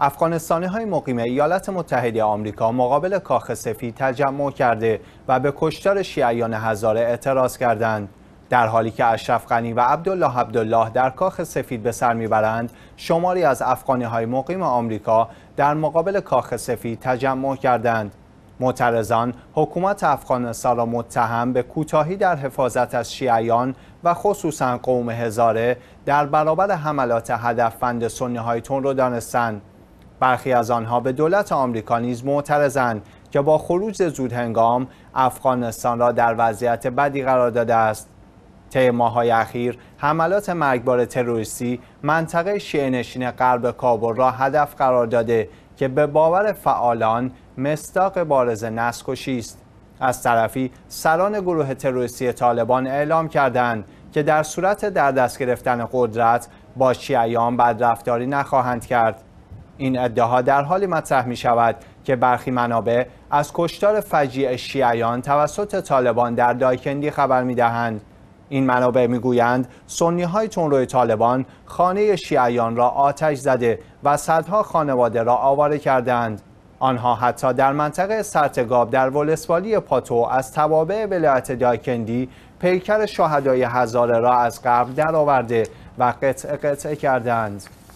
افغانستانی های مقیم ایالات متحده آمریکا مقابل کاخ سفید تجمع کرده و به کشتار شیعیان هزاره اعتراض کردند. در حالی که اشرف غنی و عبدالله عبدالله در کاخ سفید به سر میبرند شماری از افغانی های مقیم آمریکا در مقابل کاخ سفید تجمع کردند معترضان حکومت افغانستان را متهم به کوتاهی در حفاظت از شیعیان و خصوصا قوم هزاره در برابر حملات هدفمند سنی های تون رو دانستند برخی از آنها به دولت نیز معترضند که با خروج زود هنگام افغانستان را در وضعیت بدی قرار داده است. طی ماههای اخیر حملات مرگبار تروریستی منطقه شیعهنشین غرب کابل را هدف قرار داده که به باور فعالان مستاق بارز نسکشی است از طرفی سران گروه تروریستی طالبان اعلام کردند که در صورت در دست گرفتن قدرت با شیعیان بدرفتاری نخواهند کرد این ادعاها در حالی مطرح می شود که برخی منابع از کشتار فجیع شیعیان توسط طالبان در دایکندی خبر می دهند. این منابع میگویند سنی های روی طالبان خانه شیعیان را آتش زده و صدها خانواده را آواره کردند. آنها حتی در منطقه سرتگاب در ولسوالی پاتو از توابع ولایت دایکندی پیکر شهدای هزاره را از قبل درآورده و قطع قطع کردند.